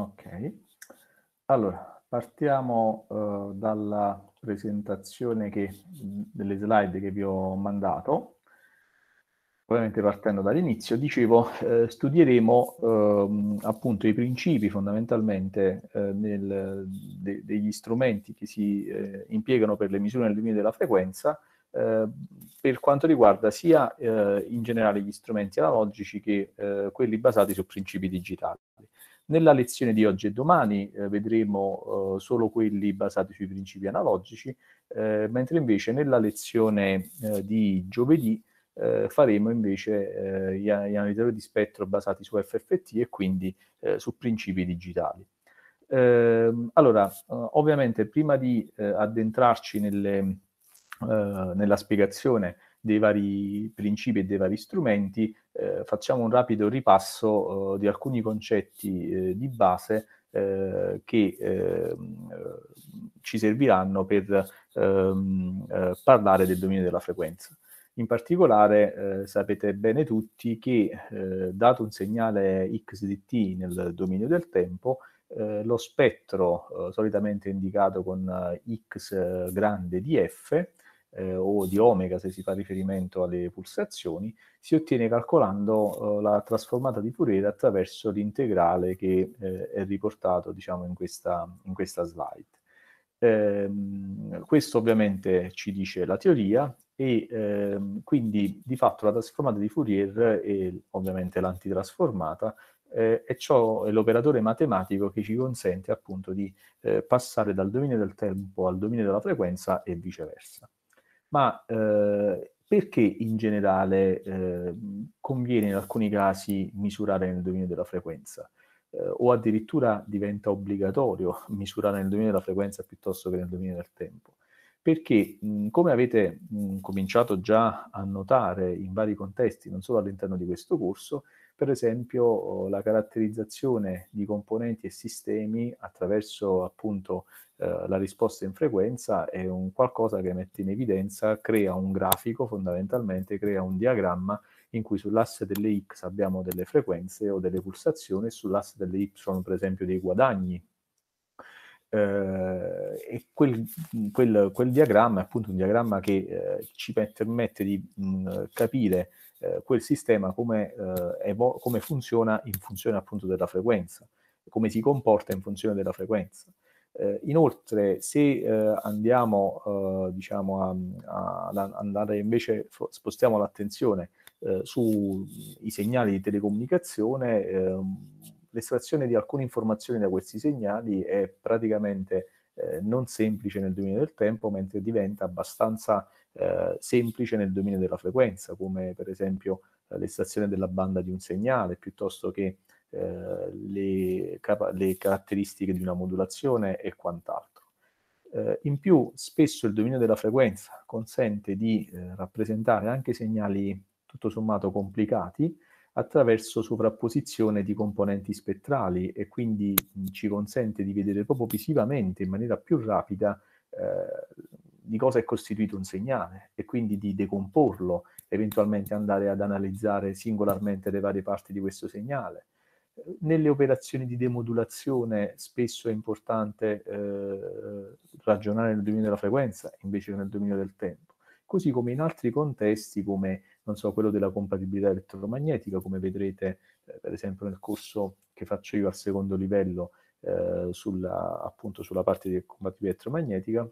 Ok, allora partiamo eh, dalla presentazione che, delle slide che vi ho mandato. Ovviamente partendo dall'inizio, dicevo, eh, studieremo eh, appunto i principi fondamentalmente eh, nel, de, degli strumenti che si eh, impiegano per le misure nel dominio della frequenza eh, per quanto riguarda sia in generale gli strumenti analogici che quelli basati su principi digitali. Nella lezione di oggi e domani eh, vedremo eh, solo quelli basati sui principi analogici, eh, mentre invece nella lezione eh, di giovedì eh, faremo invece eh, gli analizzatori di spettro basati su FFT e quindi su principi digitali. Ehm, allora, ovviamente prima di addentrarci nelle, nella spiegazione dei vari principi e dei vari strumenti, eh, facciamo un rapido ripasso eh, di alcuni concetti eh, di base eh, che ehm, eh, ci serviranno per ehm, eh, parlare del dominio della frequenza. In particolare sapete bene tutti che dato un segnale x di t nel dominio del tempo, lo spettro solitamente indicato con x grande di f eh, o di omega se si fa riferimento alle pulsazioni, si ottiene calcolando eh, la trasformata di Fourier attraverso l'integrale che eh, è riportato diciamo, in, questa, in questa slide. Ehm, questo ovviamente ci dice la teoria e ehm, quindi di fatto la trasformata di Fourier e ovviamente l'antitrasformata eh, è, ciò, è l'operatore matematico che ci consente appunto di eh, passare dal dominio del tempo al dominio della frequenza e viceversa. Ma eh, perché in generale eh, conviene in alcuni casi misurare nel dominio della frequenza? Eh, o addirittura diventa obbligatorio misurare nel dominio della frequenza piuttosto che nel dominio del tempo? Perché, mh, mm, come avete mh, mm, cominciato già a notare in vari contesti, non solo all'interno di questo corso, per esempio oh, la caratterizzazione di componenti e sistemi attraverso appunto eh, la risposta in frequenza è un qualcosa che mette in evidenza, crea un grafico fondamentalmente, crea un diagramma in cui sull'asse delle X abbiamo delle frequenze o delle pulsazioni e sull'asse delle Y per esempio dei guadagni Uh, e quel, quel, quel, diagramma è appunto un diagramma che uh, ci permette di mh, mm, capire eh, quel sistema come, eh, come, funziona in funzione appunto della frequenza, come si comporta in funzione della frequenza. Eh, inoltre, se eh, andiamo eh, diciamo a, a, andare invece, spostiamo l'attenzione sui segnali di telecomunicazione, ehm, l'estrazione di alcune informazioni da questi segnali è praticamente non semplice nel dominio del tempo, mentre diventa abbastanza eh, semplice nel dominio della frequenza, come per esempio eh, l'estrazione della banda di un segnale, piuttosto che eh, le, capa- le, caratteristiche di una modulazione e quant'altro. Eh, in più, spesso il dominio della frequenza consente di eh, rappresentare anche segnali tutto sommato complicati, attraverso sovrapposizione di componenti spettrali e quindi ci consente di vedere proprio visivamente in maniera più rapida eh, di cosa è costituito un segnale e quindi di decomporlo, eventualmente andare ad analizzare singolarmente le varie parti di questo segnale. Nelle operazioni di demodulazione spesso è importante eh, ragionare nel dominio della frequenza invece che nel dominio del tempo, così come in altri contesti come non so, quello della compatibilità elettromagnetica, come vedrete eh, per esempio nel corso che faccio io al secondo livello eh, sulla, appunto sulla parte di compatibilità elettromagnetica,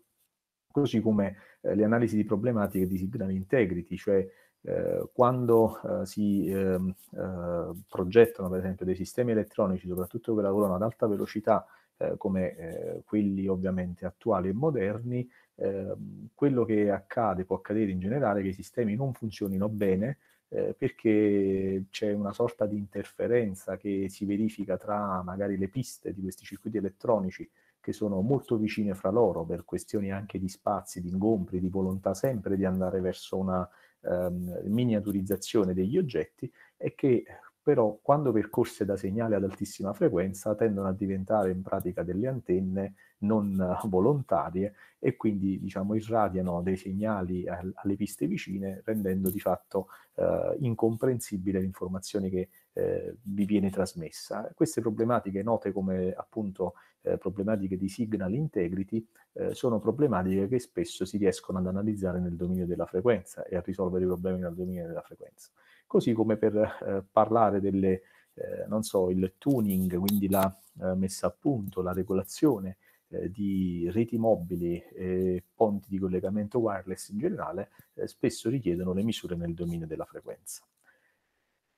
così come eh, le analisi di problematiche di signal integrity, cioè eh, quando eh, si ehm, eh, progettano per esempio dei sistemi elettronici, soprattutto che lavorano ad alta velocità, eh, come eh, quelli ovviamente attuali e moderni, ehm, quello che accade, può accadere in generale, è che i sistemi non funzionino bene, eh, perché c'è una sorta di interferenza che si verifica tra magari le piste di questi circuiti elettronici che sono molto vicine fra loro per questioni anche di spazi, di ingombri, di volontà sempre di andare verso una ehm, miniaturizzazione degli oggetti e che però quando percorse da segnale ad altissima frequenza tendono a diventare in pratica delle antenne non volontarie e quindi diciamo, irradiano dei segnali alle piste vicine rendendo di fatto eh, incomprensibile l'informazione che eh, vi viene trasmessa. Queste problematiche note come appunto eh, problematiche di signal integrity eh, sono problematiche che spesso si riescono ad analizzare nel dominio della frequenza e a risolvere i problemi nel dominio della frequenza così come per eh, parlare delle, eh, non so, il tuning, quindi la eh, messa a punto, la regolazione di reti mobili e ponti di collegamento wireless in generale spesso richiedono le misure nel dominio della frequenza.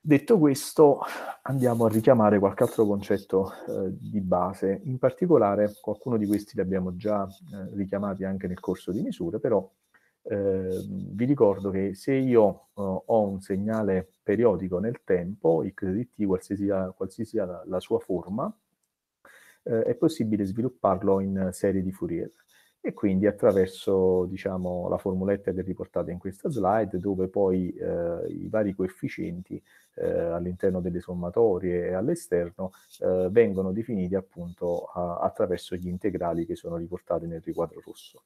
Detto questo, andiamo a richiamare qualche altro concetto eh, di base, in particolare qualcuno di questi li abbiamo già eh, richiamati anche nel corso di misure, però eh, vi ricordo che se io eh, ho un segnale periodico nel tempo, x di t, qualsiasi sia, qualsiasi sia la, la, sua forma, eh, è possibile svilupparlo in serie di Fourier. E quindi attraverso diciamo, la formuletta che è riportata in questa slide, dove poi eh, i vari coefficienti eh, all'interno delle sommatorie e all'esterno eh, vengono definiti appunto a, attraverso gli integrali che sono riportati nel riquadro rosso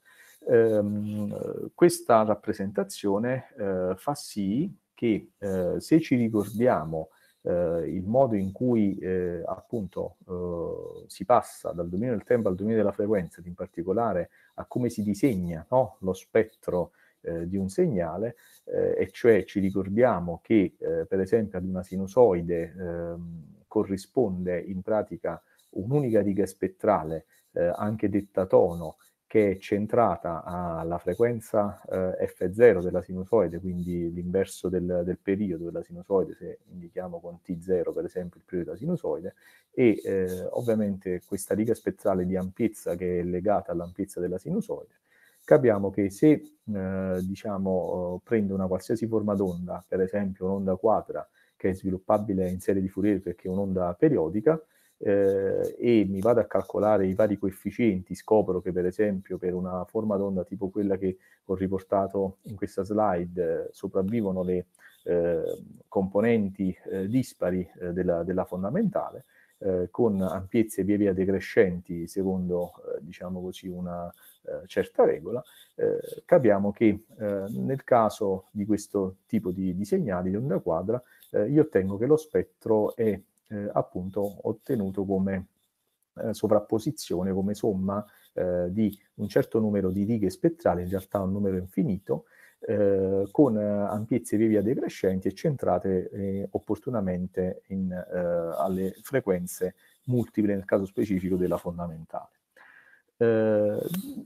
ehm, questa rappresentazione eh, fa sì che eh, se ci ricordiamo eh, il modo in cui eh, appunto eh, si passa dal dominio del tempo al dominio della frequenza, ed in particolare a come si disegna no? lo spettro eh, di un segnale, e cioè ci ricordiamo che per esempio ad una sinusoide ehm, corrisponde in pratica un'unica riga spettrale, anche detta tono, che è centrata alla frequenza eh, F0 della sinusoide, quindi l'inverso del, del, periodo della sinusoide, se indichiamo con T0 per esempio il periodo della sinusoide, e eh, ovviamente questa riga spezzale di ampiezza che è legata all'ampiezza della sinusoide, capiamo che se eh, diciamo, oh, prendo una qualsiasi forma d'onda, per esempio un'onda quadra, che è sviluppabile in serie di Fourier perché è un'onda periodica, eh, e mi vado a calcolare i vari coefficienti, scopro che per esempio per una forma d'onda tipo quella che ho riportato in questa slide eh, sopravvivono le eh, componenti eh, dispari eh, della, della, fondamentale, eh, con ampiezze via via decrescenti secondo diciamo così, una certa regola, capiamo che nel caso di questo tipo di, di segnali di onda quadra io ottengo che lo spettro è eh, appunto ottenuto come eh, sovrapposizione, come somma eh, di un certo numero di righe spettrali, in realtà un numero infinito, eh, con ampiezze via via decrescenti e centrate eh, opportunamente in, eh, alle frequenze multiple, nel caso specifico della fondamentale. Eh,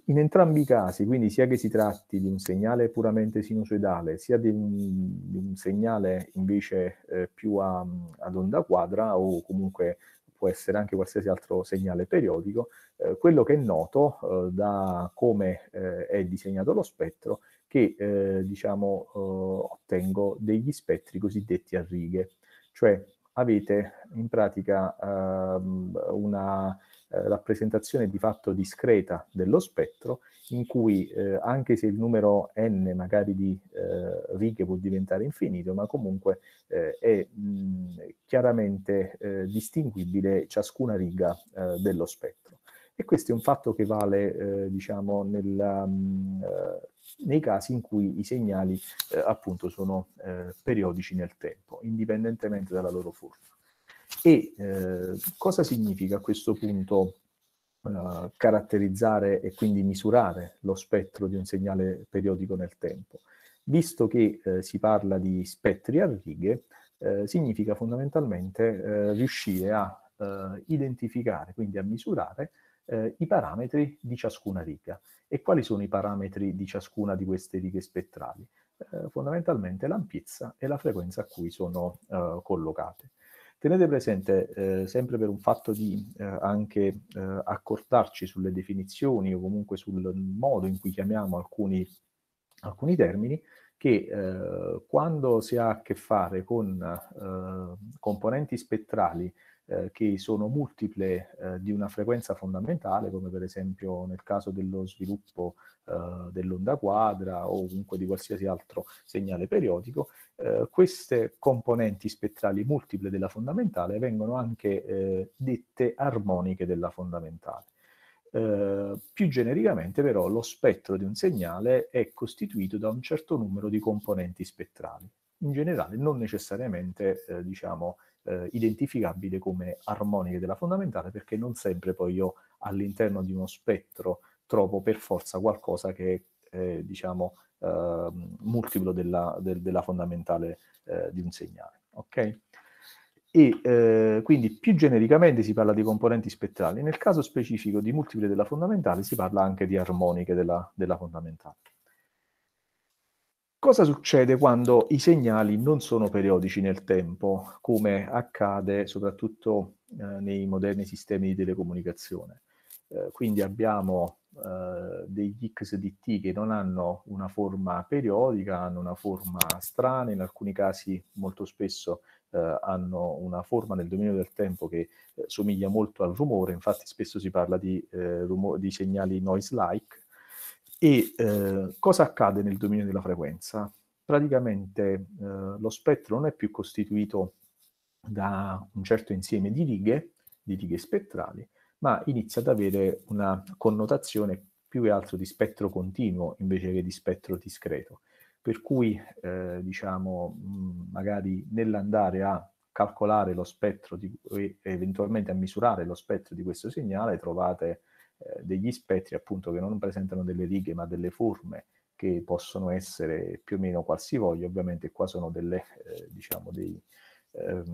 in entrambi i casi, quindi sia che si tratti di un segnale puramente sinusoidale, sia di un, di un segnale invece eh, più a, ad onda quadra o comunque può essere anche qualsiasi altro segnale periodico, eh, quello che è noto eh, da come eh, è disegnato lo spettro che eh, diciamo ottengo degli spettri cosiddetti a righe, cioè avete in pratica ehm, una rappresentazione eh, di fatto discreta dello spettro, in cui eh, anche se il numero n magari di eh, righe può diventare infinito, ma comunque è mh, chiaramente distinguibile ciascuna riga dello spettro. E questo è un fatto che vale, diciamo, nella, mh, nei casi in cui i segnali eh, appunto sono eh, periodici nel tempo, indipendentemente dalla loro forma. E eh, cosa significa a questo punto eh, caratterizzare e quindi misurare lo spettro di un segnale periodico nel tempo? Visto che eh, si parla di spettri a righe, eh, significa fondamentalmente eh, riuscire a eh, identificare, quindi a misurare, i parametri di ciascuna riga. E quali sono i parametri di ciascuna di queste righe spettrali? fondamentalmente l'ampiezza e la frequenza a cui sono collocate. Tenete presente, eh, sempre per un fatto di eh, anche eh, accordarci sulle definizioni o comunque sul modo in cui chiamiamo alcuni, alcuni termini, che eh, quando si ha a che fare con eh, componenti spettrali eh, che sono multiple eh, di una frequenza fondamentale, come per esempio nel caso dello sviluppo eh, dell'onda quadra o comunque di qualsiasi altro segnale periodico, eh, queste componenti spettrali multiple della fondamentale vengono anche eh, dette armoniche della fondamentale. Uh, più genericamente però lo spettro di un segnale è costituito da un certo numero di componenti spettrali, in generale non necessariamente eh, diciamo, eh, identificabile come armoniche della fondamentale perché non sempre poi io all'interno di uno spettro trovo per forza qualcosa che è eh, diciamo eh, multiplo della, del, della fondamentale eh, di un segnale. Ok? e eh, quindi più genericamente si parla di componenti spettrali. Nel caso specifico di multiple della fondamentale si parla anche di armoniche della, della fondamentale cosa succede quando i segnali non sono periodici nel tempo, come accade soprattutto eh, nei moderni sistemi di telecomunicazione? Eh, quindi abbiamo eh, degli XDT che non hanno una forma periodica, hanno una forma strana, in alcuni casi molto spesso eh, hanno una forma nel dominio del tempo che eh, somiglia molto al rumore, infatti spesso si parla di, eh, rumo- di segnali noise-like, e eh, cosa accade nel dominio della frequenza? Praticamente eh, lo spettro non è più costituito da un certo insieme di righe, di righe spettrali, ma inizia ad avere una connotazione più che altro di spettro continuo invece che di spettro discreto. Per cui, eh, diciamo, mm, magari nell'andare a calcolare lo spettro di, e eventualmente a misurare lo spettro di questo segnale trovate eh, degli spettri appunto che non presentano delle righe ma delle forme che possono essere più o meno qualsivoglia, ovviamente qua sono delle, eh, diciamo dei, ehm,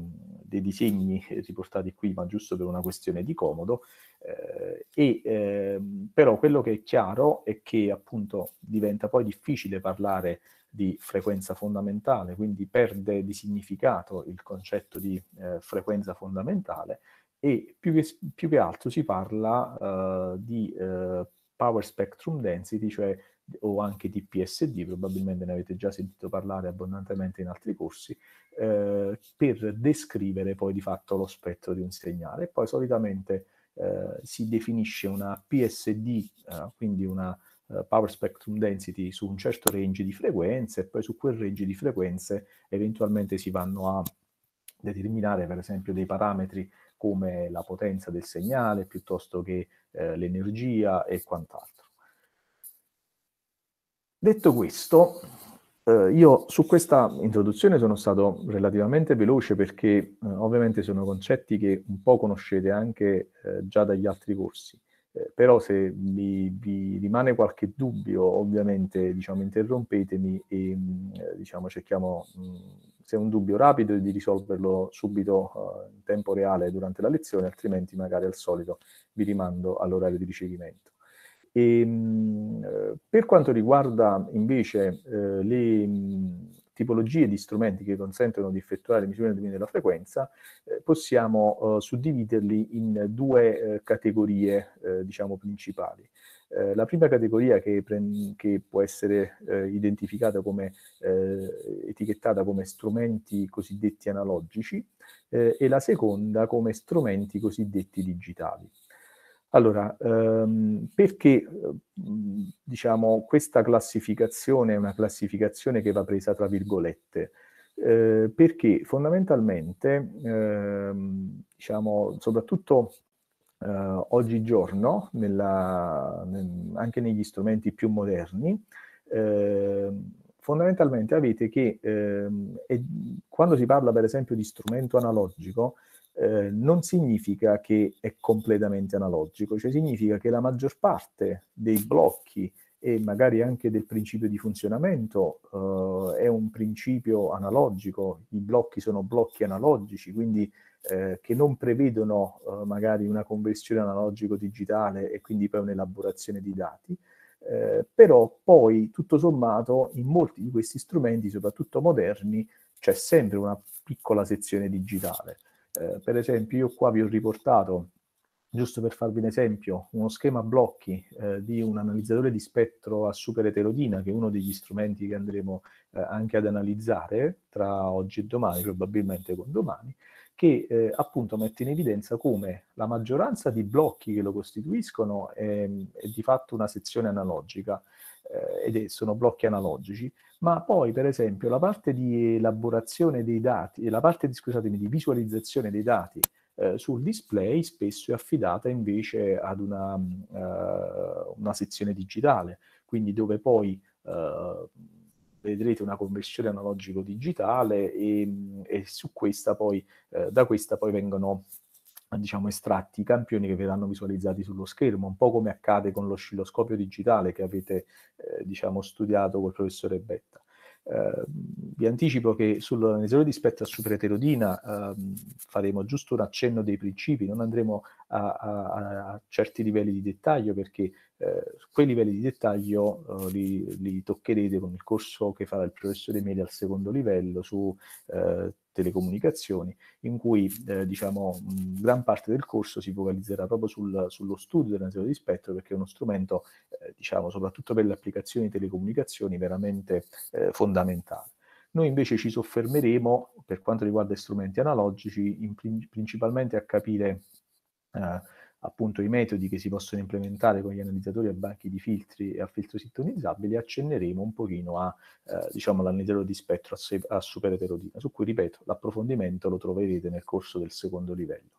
dei disegni riportati qui, ma giusto per una questione di comodo. Eh, e, eh, però quello che è chiaro è che appunto diventa poi difficile parlare di frequenza fondamentale, quindi perde di significato il concetto di eh, frequenza fondamentale e più che, più che altro si parla uh, di uh, Power Spectrum Density, cioè o anche di PSD, probabilmente ne avete già sentito parlare abbondantemente in altri corsi, eh, per descrivere poi di fatto lo spettro di un segnale. Poi solitamente eh, si definisce una PSD, eh, quindi una eh, Power Spectrum Density su un certo range di frequenze e poi su quel range di frequenze eventualmente si vanno a determinare per esempio dei parametri come la potenza del segnale piuttosto che eh, l'energia e quant'altro. Detto questo, eh, io su questa introduzione sono stato relativamente veloce perché eh, ovviamente sono concetti che un po' conoscete anche eh, già dagli altri corsi. Eh, però se vi, vi, rimane qualche dubbio, ovviamente diciamo, interrompetemi e eh, diciamo, cerchiamo, mm, se è un dubbio rapido, di risolverlo subito uh, in tempo reale durante la lezione, altrimenti magari al solito vi rimando all'orario di ricevimento. E, ehm, mh, eh, per quanto riguarda invece eh, le, mh, mm, tipologie di strumenti che consentono di effettuare le misure del dominio della frequenza, eh, possiamo eh, suddividerli in due eh, categorie, eh, diciamo, principali. Eh, la prima categoria che, pre- che può essere eh, identificata come, etichettata come strumenti cosiddetti analogici, e la seconda come strumenti cosiddetti digitali. Allora, ehm, perché mhmm, diciamo, questa classificazione è una classificazione che va presa tra virgolette? Eh, perché fondamentalmente, ehm, diciamo, soprattutto eh, oggigiorno, nella, anche negli strumenti più moderni, eh, fondamentalmente avete che eh, quando si parla per esempio di strumento analogico, eh, non significa che è completamente analogico, cioè significa che la maggior parte dei blocchi e magari anche del principio di funzionamento eh, è un principio analogico, i blocchi sono blocchi analogici, quindi eh, che non prevedono eh, magari una conversione analogico-digitale e quindi poi un'elaborazione di dati, eh, però poi tutto sommato in molti di questi strumenti, soprattutto moderni, c'è sempre una piccola sezione digitale. Eh, per esempio, io qua vi ho riportato, giusto per farvi un esempio, uno schema blocchi eh, di un analizzatore di spettro a supereterodina, che è uno degli strumenti che andremo eh, anche ad analizzare tra oggi e domani, probabilmente con domani, che eh, appunto mette in evidenza come la maggioranza di blocchi che lo costituiscono è, è di fatto una sezione analogica eh, ed sono blocchi analogici, ma poi per esempio la parte di elaborazione dei dati, la parte di, scusatemi, di visualizzazione dei dati eh, sul display spesso è affidata invece ad una, uh, una sezione digitale, quindi dove poi uh, vedrete una conversione analogico-digitale e, e su questa poi, uh, da questa poi vengono diciamo, estratti i campioni che verranno visualizzati sullo schermo, un po' come accade con l'oscilloscopio digitale che avete eh, diciamo, studiato col professore Betta. Eh, vi anticipo che sull'analisi di spettra supereterodina eh, faremo giusto un accenno dei principi, non andremo a, a, a certi livelli di dettaglio perché eh, quei livelli di dettaglio eh, li, li, toccherete con il corso che farà il professore Meli al secondo livello su eh, telecomunicazioni, in cui eh, diciamo, mh, gran parte del corso si focalizzerà proprio sul, sullo studio dell'antidoto di spettro, perché è uno strumento, eh, diciamo, soprattutto per le applicazioni di telecomunicazioni, veramente eh, fondamentale. Noi invece ci soffermeremo, per quanto riguarda strumenti analogici, in, principalmente a capire eh, appunto i metodi che si possono implementare con gli analizzatori a banchi di filtri e a filtri sintonizzabili, accenneremo un pochino a, eh, diciamo, all'analizzatore di spettro a, se- a supereterodina, su cui, ripeto, l'approfondimento lo troverete nel corso del secondo livello.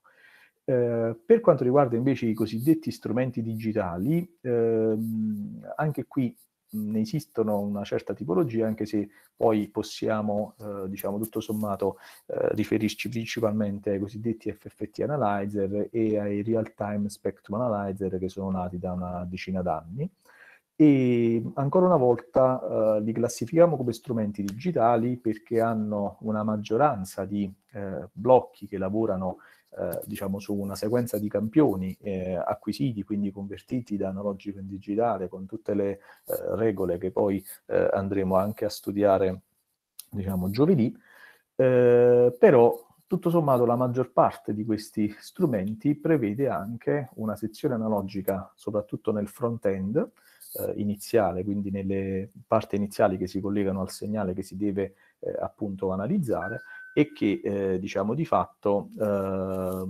Eh, per quanto riguarda invece i cosiddetti strumenti digitali, ehm, anche qui ne esistono una certa tipologia, anche se poi possiamo, eh, diciamo, tutto sommato eh, riferirci principalmente ai cosiddetti FFT analyzer e ai real-time spectrum analyzer che sono nati da una decina d'anni. E ancora una volta eh, li classifichiamo come strumenti digitali perché hanno una maggioranza di eh, blocchi che lavorano eh, diciamo su una sequenza di campioni eh, acquisiti, quindi convertiti da analogico in digitale, con tutte le eh, regole che poi eh, andremo anche a studiare diciamo, giovedì, eh, però tutto sommato la maggior parte di questi strumenti prevede anche una sezione analogica, soprattutto nel front-end eh, iniziale, quindi nelle parti iniziali che si collegano al segnale che si deve eh, appunto analizzare, e che eh, diciamo di fatto eh,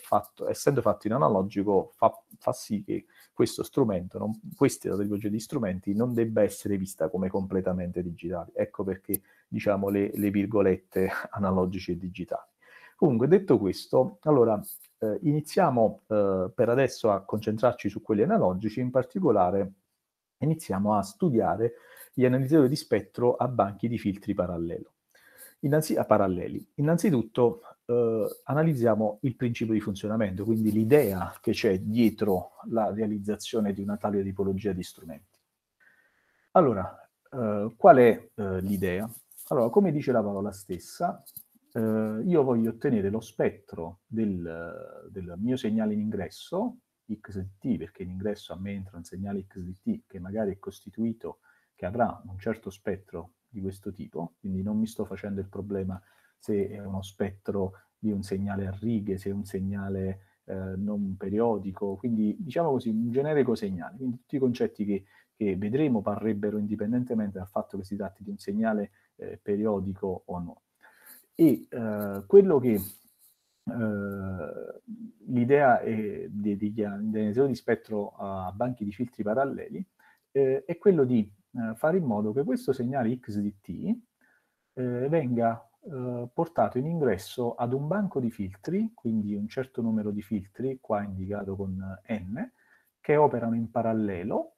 fatto, essendo fatto in analogico fa, fa sì che questo strumento, non, questa tipologia di strumenti non debba essere vista come completamente digitale. Ecco perché diciamo le, le virgolette analogici e digitali. Comunque, detto questo, allora eh, iniziamo eh, per adesso a concentrarci su quelli analogici, in particolare iniziamo a studiare gli analizzatori di spettro a banchi di filtri parallelo. Innanzi- a paralleli. Innanzitutto eh, analizziamo il principio di funzionamento, quindi l'idea che c'è dietro la realizzazione di una tale tipologia di strumenti. Allora, eh, qual è eh, l'idea? Allora, come dice la parola stessa, eh, io voglio ottenere lo spettro del, del mio segnale in ingresso, x di t, perché in ingresso a me entra un segnale x di t che magari è costituito, che avrà un certo spettro di questo tipo, quindi non mi sto facendo il problema se è uno spettro di un segnale a righe, se è un segnale eh, non periodico, quindi diciamo così un generico segnale, quindi tutti i concetti che, che vedremo parrebbero indipendentemente dal fatto che si tratti di un segnale eh, periodico o no. E eh, quello che eh, l'idea di, di, di, di spettro a banchi di filtri paralleli eh, è quello di eh, fare in modo che questo segnale X di T eh, venga eh, portato in ingresso ad un banco di filtri, quindi un certo numero di filtri, qua indicato con eh, N, che operano in parallelo,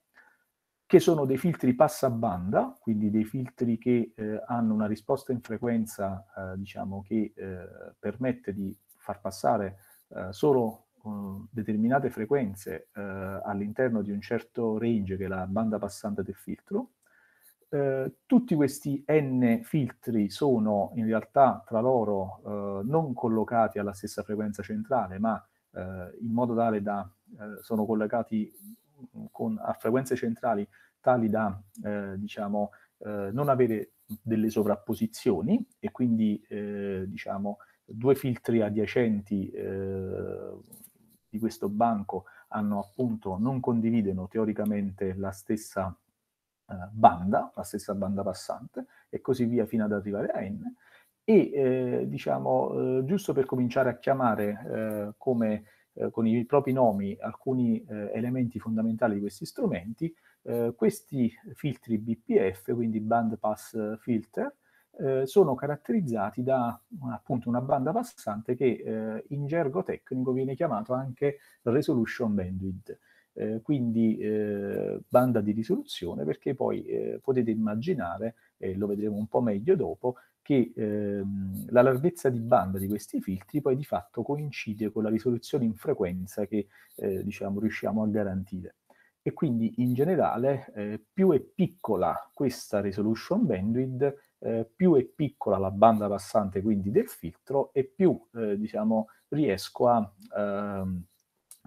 che sono dei filtri passabanda, quindi dei filtri che eh, hanno una risposta in frequenza eh, diciamo, che permette di far passare solo determinate frequenze uh, all'interno di un certo range che è la banda passante del filtro. Uh, tutti questi n filtri sono in realtà tra loro eh, non collocati alla stessa frequenza centrale, ma in modo tale da sono collocati mm, con, a frequenze centrali tali da diciamo, non avere delle sovrapposizioni e quindi diciamo, due filtri adiacenti eh, di questo banco hanno appunto, non condividono teoricamente la stessa eh, banda, la stessa banda passante e così via fino ad arrivare a N. E eh, diciamo, eh, giusto per cominciare a chiamare eh, come eh, con i propri nomi alcuni eh, elementi fondamentali di questi strumenti, questi filtri BPF, quindi Band Pass Filter, eh, sono caratterizzati da appunto una banda passante che eh, in gergo tecnico viene chiamato anche resolution bandwidth, eh, quindi eh, banda di risoluzione perché poi eh, potete immaginare, e lo vedremo un po' meglio dopo, che ehm, la larghezza di banda di questi filtri poi di fatto coincide con la risoluzione in frequenza che eh, diciamo, riusciamo a garantire. E quindi in generale eh, più è piccola questa resolution bandwidth eh, più è piccola la banda passante quindi del filtro e più eh, diciamo, riesco a ehm,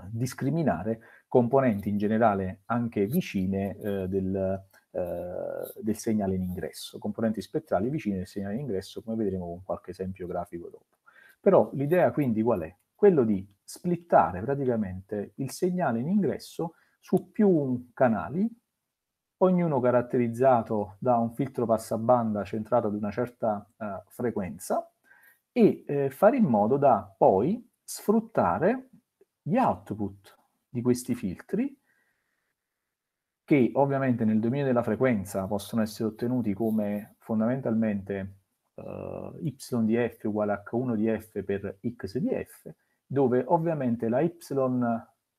discriminare componenti in generale anche vicine eh, del, eh, del segnale in ingresso, componenti spettrali vicine del segnale in ingresso come vedremo con qualche esempio grafico dopo. Però l'idea quindi qual è? Quello di splittare praticamente il segnale in ingresso su più canali ognuno caratterizzato da un filtro passabanda centrato ad una certa eh, frequenza e eh, fare in modo da poi sfruttare gli output di questi filtri che ovviamente nel dominio della frequenza possono essere ottenuti come fondamentalmente eh, y di f uguale h1 di f per x di f, dove ovviamente la y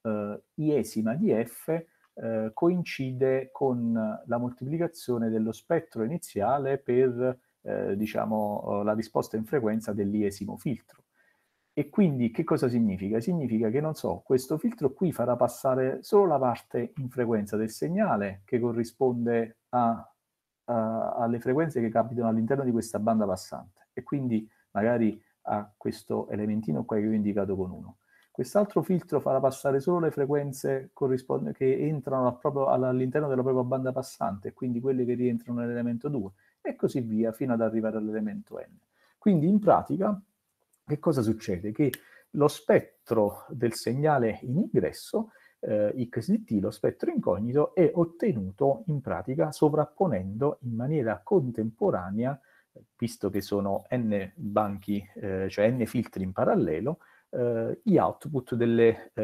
eh, iesima di f eh, coincide con la moltiplicazione dello spettro iniziale per eh, diciamo, eh, la risposta in frequenza dell'iesimo filtro. E quindi che cosa significa? Significa che, non so, questo filtro qui farà passare solo la parte in frequenza del segnale che corrisponde a, a, alle frequenze che capitano all'interno di questa banda passante. E quindi magari a questo elementino qua che vi ho indicato con 1. Quest'altro filtro farà passare solo le frequenze corrispond- che entrano proprio, all'interno della propria banda passante, quindi quelle che rientrano nell'elemento 2, e così via fino ad arrivare all'elemento n. Quindi in pratica, che cosa succede? Che lo spettro del segnale in ingresso, eh, XDT, lo spettro incognito, è ottenuto in pratica sovrapponendo in maniera contemporanea, visto che sono n banchi, eh, cioè n filtri in parallelo, eh, gli output delle, eh,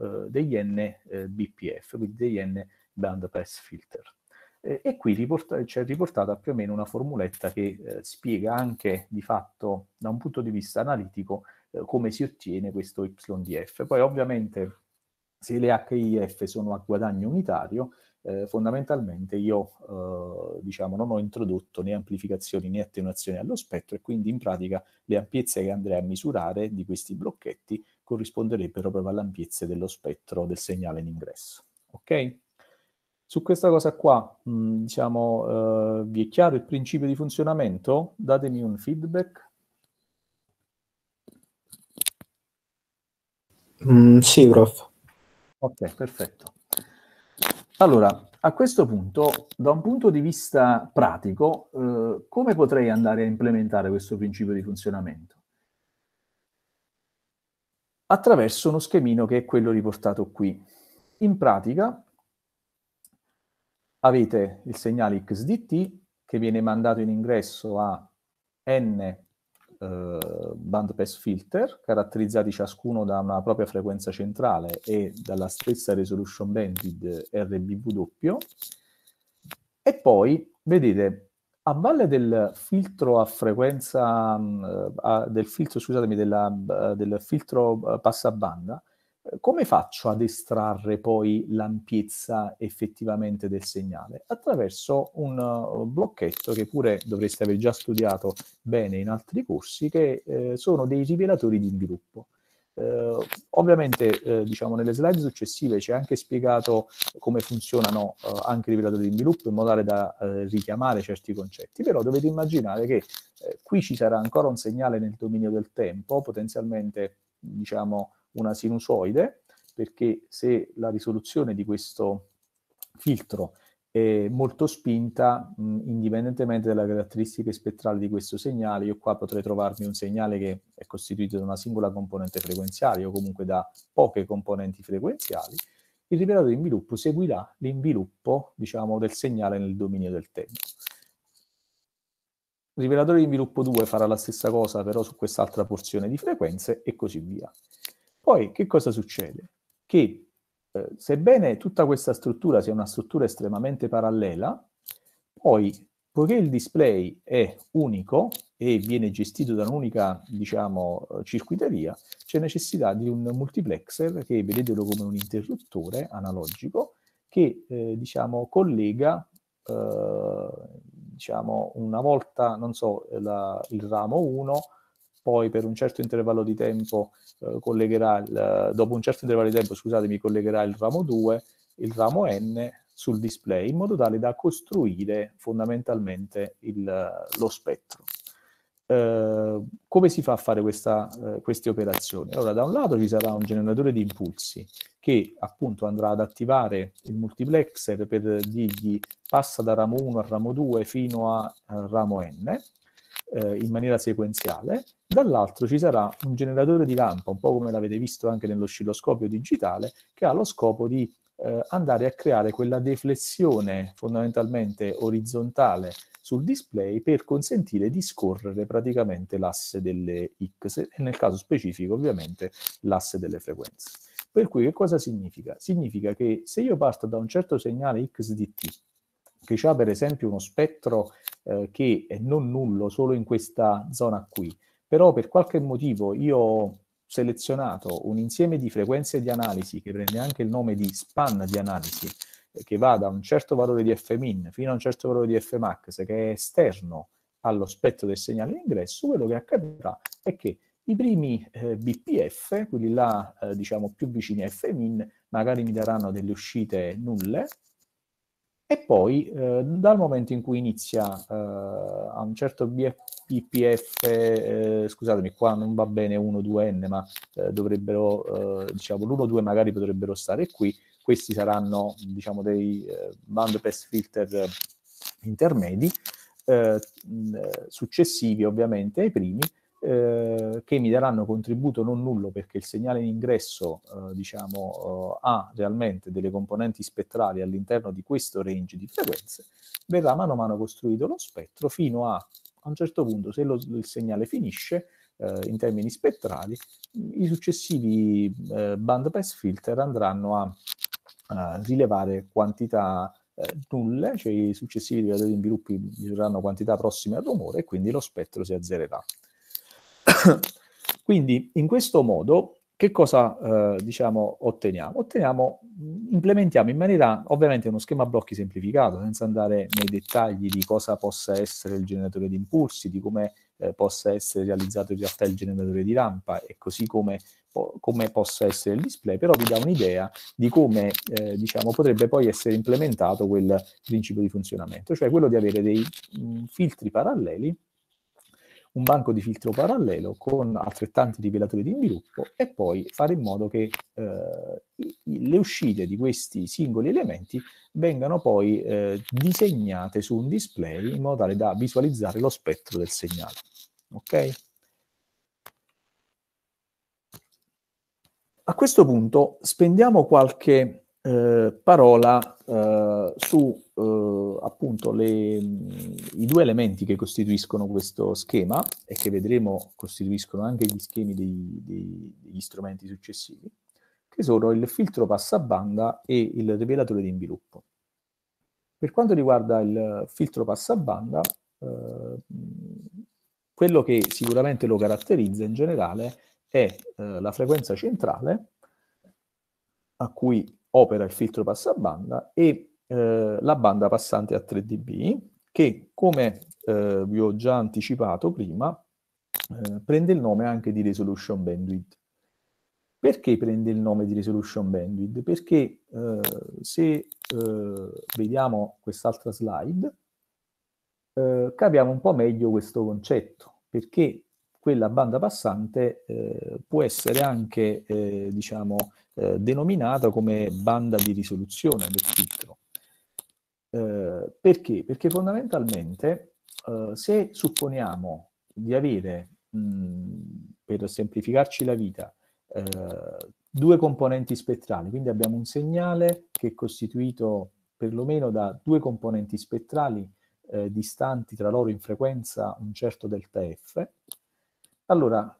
eh degli N eh, BPF, quindi degli N band pass filter. e qui riporta, c'è riportata più o meno una formuletta che eh, spiega anche di fatto da un punto di vista analitico come si ottiene questo YDF. Poi ovviamente se le HIF sono a guadagno unitario, eh, fondamentalmente io eh, diciamo, non ho introdotto né amplificazioni né attenuazioni allo spettro e quindi in pratica le ampiezze che andrei a misurare di questi blocchetti corrisponderebbero proprio alle ampiezze dello spettro del segnale in ingresso. Okay? Su questa cosa qua, mh, mm, diciamo, eh, vi è chiaro il principio di funzionamento? Datemi un feedback. Mm, sì, prof. Ok, perfetto. Allora, a questo punto, da un punto di vista pratico, eh, come potrei andare a implementare questo principio di funzionamento? Attraverso uno schemino che è quello riportato qui. In pratica avete il segnale XDT che viene mandato in ingresso a n eh, band pass filter, caratterizzati ciascuno da una propria frequenza centrale e dalla stessa resolution banded RBW. E poi, vedete, a valle del filtro a frequenza, mm, eh, del filtro, scusatemi, della, eh, del filtro passabanda, come faccio ad estrarre poi l'ampiezza effettivamente del segnale? Attraverso un uh, blocchetto che pure dovreste aver già studiato bene in altri corsi, che eh, sono dei rivelatori di sviluppo. Eh, ovviamente eh, diciamo, nelle slide successive ci è anche spiegato come funzionano eh, anche i rivelatori di sviluppo in modo tale da eh, richiamare certi concetti, però dovete immaginare che eh, qui ci sarà ancora un segnale nel dominio del tempo, potenzialmente diciamo una sinusoide, perché se la risoluzione di questo filtro è molto spinta, mh, indipendentemente dalle caratteristiche spettrali di questo segnale, io qua potrei trovarmi un segnale che è costituito da una singola componente frequenziale o comunque da poche componenti frequenziali, il rivelatore di inviluppo seguirà l'inviluppo diciamo, del segnale nel dominio del tempo. Il rivelatore di inviluppo 2 farà la stessa cosa però su quest'altra porzione di frequenze e così via. Poi che cosa succede? Che eh, sebbene tutta questa struttura sia una struttura estremamente parallela, poi poiché il display è unico e viene gestito da un'unica diciamo, eh, circuiteria, c'è necessità di un multiplexer che vedetelo come un interruttore analogico che eh, diciamo, collega eh, diciamo, una volta non so, la, il ramo 1 poi per un certo intervallo di tempo eh, collegherà, il, dopo un certo intervallo di tempo, scusatemi, collegherà il ramo 2, il ramo N sul display, in modo tale da costruire fondamentalmente il, lo spettro. Eh, come si fa a fare questa, eh, queste operazioni? Allora, da un lato ci sarà un generatore di impulsi che appunto andrà ad attivare il multiplexer per dirgli passa da ramo 1 a ramo 2 fino a, al eh, ramo n eh, in maniera sequenziale, dall'altro ci sarà un generatore di lampa, un po' come l'avete visto anche nell'oscilloscopio digitale, che ha lo scopo di eh, andare a creare quella deflessione fondamentalmente orizzontale sul display per consentire di scorrere praticamente l'asse delle X e nel caso specifico ovviamente l'asse delle frequenze. Per cui che cosa significa? Significa che se io parto da un certo segnale X di T che ha per esempio uno spettro eh, che è non nullo solo in questa zona qui, però per qualche motivo io ho selezionato un insieme di frequenze di analisi che prende anche il nome di span di analisi, eh, che va da un certo valore di Fmin fino a un certo valore di Fmax che è esterno allo spettro del segnale d'ingresso, quello che accadrà è che i primi eh, BPF, quelli là eh, diciamo più vicini a Fmin, magari mi daranno delle uscite nulle, e poi eh, dal momento in cui inizia eh, a un certo BPF, eh, scusatemi, qua non va bene 1-2N, ma eh, dovrebbero, eh, diciamo, l'1-2 magari potrebbero stare qui, questi saranno, diciamo, dei eh, band pass filter intermedi, successivi ovviamente ai primi, eh, che mi daranno contributo non nullo perché il segnale in ingresso eh, diciamo, eh, ha realmente delle componenti spettrali all'interno di questo range di frequenze, verrà mano a mano costruito lo spettro fino a, a un certo punto, se lo, il segnale finisce eh, in termini spettrali, i successivi eh, band pass filter andranno a, a rilevare quantità nulle, cioè i successivi livelli di sviluppi misureranno quantità prossime al rumore e quindi lo spettro si azzererà. Quindi in questo modo che cosa eh, diciamo, otteniamo? otteniamo? Mm, implementiamo in maniera ovviamente uno schema blocchi semplificato, senza andare nei dettagli di cosa possa essere il generatore di impulsi, di come eh, possa essere realizzato in realtà il generatore di rampa e così come, po come possa essere il display, però vi dà un'idea di come eh, diciamo, potrebbe poi essere implementato quel principio di funzionamento, cioè quello di avere dei mh, mm, filtri paralleli un banco di filtro parallelo con altrettanti rivelatori di inviluppo e poi fare in modo che eh, le uscite di questi singoli elementi vengano poi eh, disegnate su un display in modo tale da visualizzare lo spettro del segnale. Ok? A questo punto spendiamo qualche eh, parola eh, su eh, appunto le, i due elementi che costituiscono questo schema e che vedremo costituiscono anche gli schemi dei, dei, degli strumenti successivi, che sono il filtro passabanda e il rivelatore di inviluppo. Per quanto riguarda il filtro passabanda, eh, quello che sicuramente lo caratterizza in generale è eh, la frequenza centrale a cui opera il filtro passabanda e eh, la banda passante a 3 dB che, come eh, vi ho già anticipato prima, eh, prende il nome anche di resolution bandwidth. Perché prende il nome di resolution bandwidth? Perché eh, se eh, vediamo quest'altra slide, capiamo un po' meglio questo concetto, perché quella banda passante eh, può essere anche eh, diciamo, eh, denominata come banda di risoluzione del filtro. Eh, perché? Perché fondamentalmente eh, se supponiamo di avere, mh, per semplificarci la vita, eh, due componenti spettrali, quindi abbiamo un segnale che è costituito perlomeno da due componenti spettrali eh, distanti tra loro in frequenza un certo delta F, allora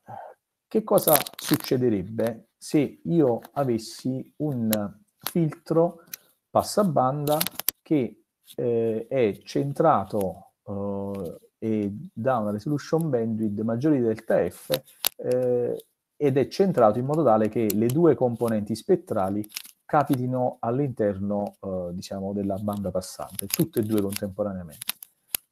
che cosa succederebbe se io avessi un filtro passabanda che eh, è centrato eh, e dà una resolution bandwidth maggiore di delta F eh, ed è centrato in modo tale che le due componenti spettrali capitino all'interno eh, diciamo, della banda passante, tutte e due contemporaneamente.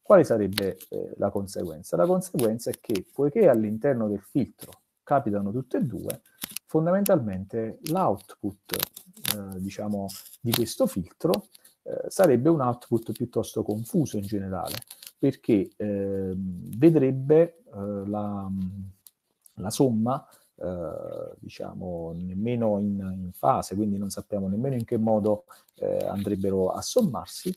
Quale sarebbe eh, la conseguenza? La conseguenza è che poiché all'interno del filtro capitano tutte e due, fondamentalmente l'output eh, diciamo, di questo filtro eh, sarebbe un output piuttosto confuso in generale, perché eh, vedrebbe eh, la, la, somma, eh, diciamo, nemmeno in, in, fase, quindi non sappiamo nemmeno in che modo eh, andrebbero a sommarsi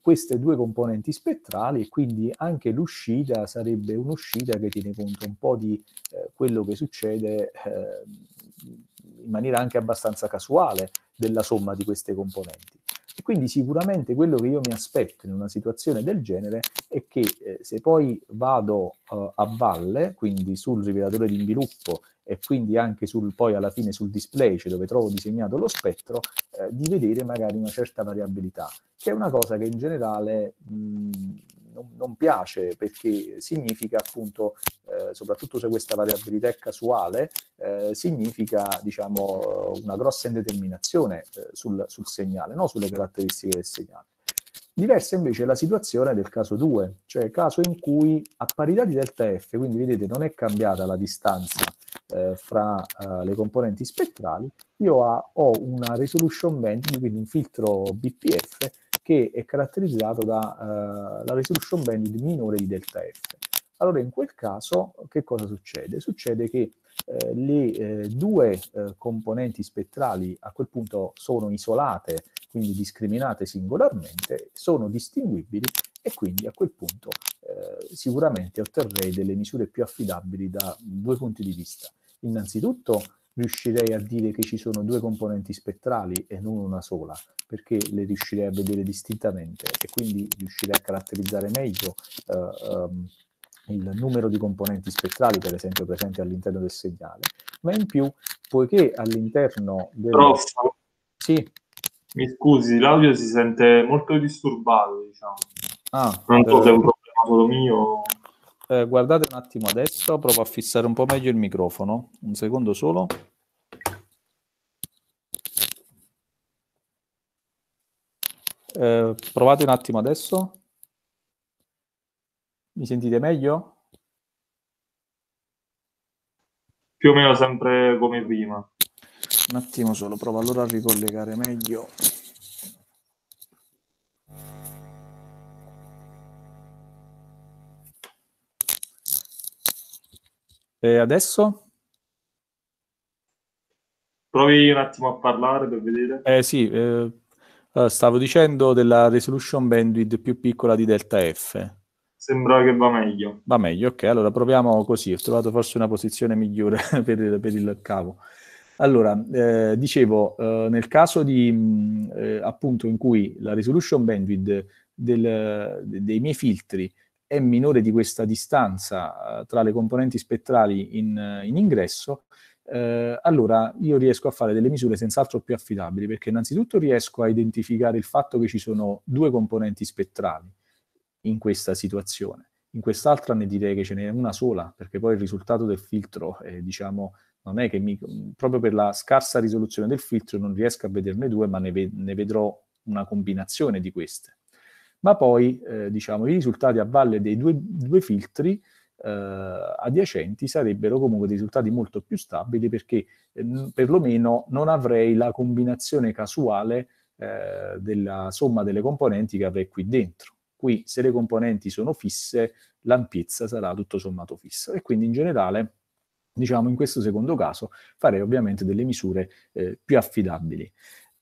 queste due componenti spettrali e quindi anche l'uscita sarebbe un'uscita che tiene conto un po' di quello che succede in maniera anche abbastanza casuale della somma di queste componenti. Quindi sicuramente quello che io mi aspetto in una situazione del genere è che eh, se poi vado eh, a valle, quindi sul rivelatore di inviluppo e quindi anche sul, poi alla fine sul display, cioè dove trovo disegnato lo spettro, eh, di vedere magari una certa variabilità, che è una cosa che in generale mh, non, non piace perché significa appunto, eh, soprattutto se questa variabilità è casuale, eh, significa diciamo, una grossa indeterminazione eh, sul, sul segnale, non sulle caratteristiche del segnale. Diversa invece è la situazione del caso 2, cioè caso in cui a parità di delta F, quindi vedete non è cambiata la distanza eh, fra eh, le componenti spettrali, io ha, ho una resolution band, quindi un filtro BPF che è caratterizzato dalla eh, resolution band minore di delta F. Allora in quel caso che cosa succede? Succede che eh, le eh, due eh, componenti spettrali a quel punto sono isolate, quindi discriminate singolarmente, sono distinguibili e quindi a quel punto eh, sicuramente otterrei delle misure più affidabili da due punti di vista. Innanzitutto riuscirei a dire che ci sono due componenti spettrali e non una sola, perché le riuscirei a vedere distintamente e quindi riuscirei a caratterizzare meglio eh, um, il numero di componenti spettrali, per esempio, presenti all'interno del segnale. Ma in più, poiché all'interno del... Prof, sì. Mi scusi, l'audio si sente molto disturbato, diciamo. Ah, non so se è un problema solo mio eh, guardate un attimo adesso, provo a fissare un po' meglio il microfono, un secondo solo. Eh, provate un attimo adesso. Mi sentite meglio? Più o meno sempre come prima. Un attimo solo, provo allora a ricollegare meglio. E adesso? Provi un attimo a parlare per vedere. Eh sì, eh, stavo dicendo della resolution bandwidth più piccola di delta F. Sembra che va meglio. Va meglio, ok. Allora proviamo così. Ho trovato forse una posizione migliore per, il, per, il cavo. Allora, eh, dicevo, eh, nel caso di, mm, eh, appunto in cui la resolution bandwidth del, dei miei filtri è minore di questa distanza eh, tra le componenti spettrali in, eh, in ingresso, eh, allora io riesco a fare delle misure senz'altro più affidabili, perché innanzitutto riesco a identificare il fatto che ci sono due componenti spettrali in questa situazione. In quest'altra ne direi che ce n'è una sola, perché poi il risultato del filtro è, diciamo, non è che mi, proprio per la scarsa risoluzione del filtro non riesco a vederne due, ma ne, ve, ne vedrò una combinazione di queste ma poi eh, diciamo, i risultati a valle dei due, due filtri eh, adiacenti sarebbero comunque dei risultati molto più stabili perché eh, perlomeno non avrei la combinazione casuale eh, della somma delle componenti che avrei qui dentro. Qui se le componenti sono fisse l'ampiezza sarà tutto sommato fissa e quindi in generale diciamo in questo secondo caso farei ovviamente delle misure eh, più affidabili.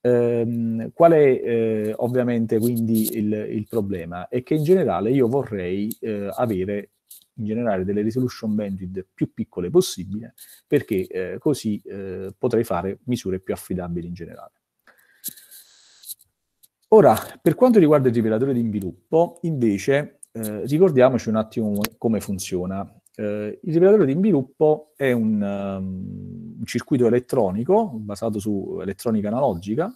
Ehm, qual è eh, ovviamente quindi il, il, problema? È che in generale io vorrei eh, avere in generale delle resolution bandwidth più piccole possibile, perché eh, così eh, potrei fare misure più affidabili in generale. Ora, per quanto riguarda il rivelatore di inviluppo, invece, eh, ricordiamoci un attimo come funziona eh, il rivelatore di inviluppo è un, um, un, circuito elettronico basato su elettronica analogica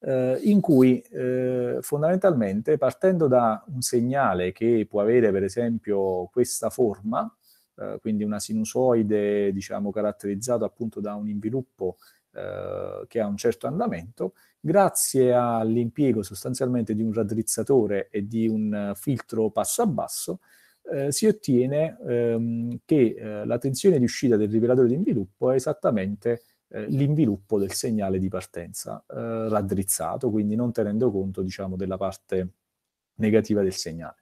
eh, in cui eh, fondamentalmente partendo da un segnale che può avere per esempio questa forma, eh, quindi una sinusoide diciamo caratterizzata appunto da un inviluppo eh, che ha un certo andamento, grazie all'impiego sostanzialmente di un raddrizzatore e di un filtro passo a basso, eh, si ottiene ehm, che eh, la tensione di uscita del rivelatore di inviluppo è esattamente eh, l'inviluppo del segnale di partenza eh, raddrizzato, quindi non tenendo conto diciamo, della parte negativa del segnale.